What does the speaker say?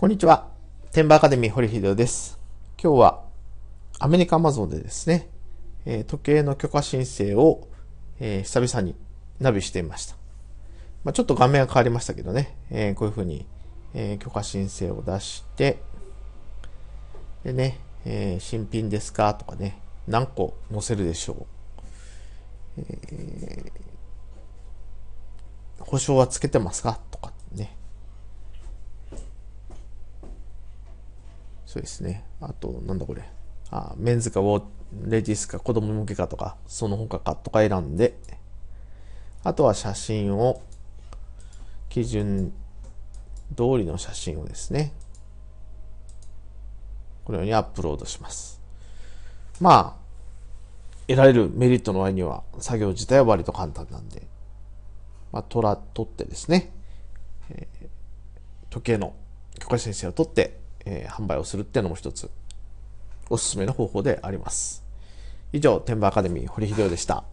こんにちは。テンバーアカデミー堀秀夫です。今日はアメリカアマゾンでですね、え時計の許可申請を、え久々にナビしていました。まあ、ちょっと画面が変わりましたけどね、えこういうふうに、え許可申請を出して、でね、え新品ですかとかね、何個載せるでしょう、保証はつけてますかとかね、そうですね。あと、なんだこれ。あ、メンズかウォレディスか子供向けかとか、その他かとか選んで、あとは写真を、基準通りの写真をですね、このようにアップロードします。まあ、得られるメリットの割には、作業自体は割と簡単なんで、まあ、取ってですね、えー、時計の許可申請を取って、えー、販売をするっていうのも一つおすすめの方法であります。以上、天馬アカデミー堀秀夫でした。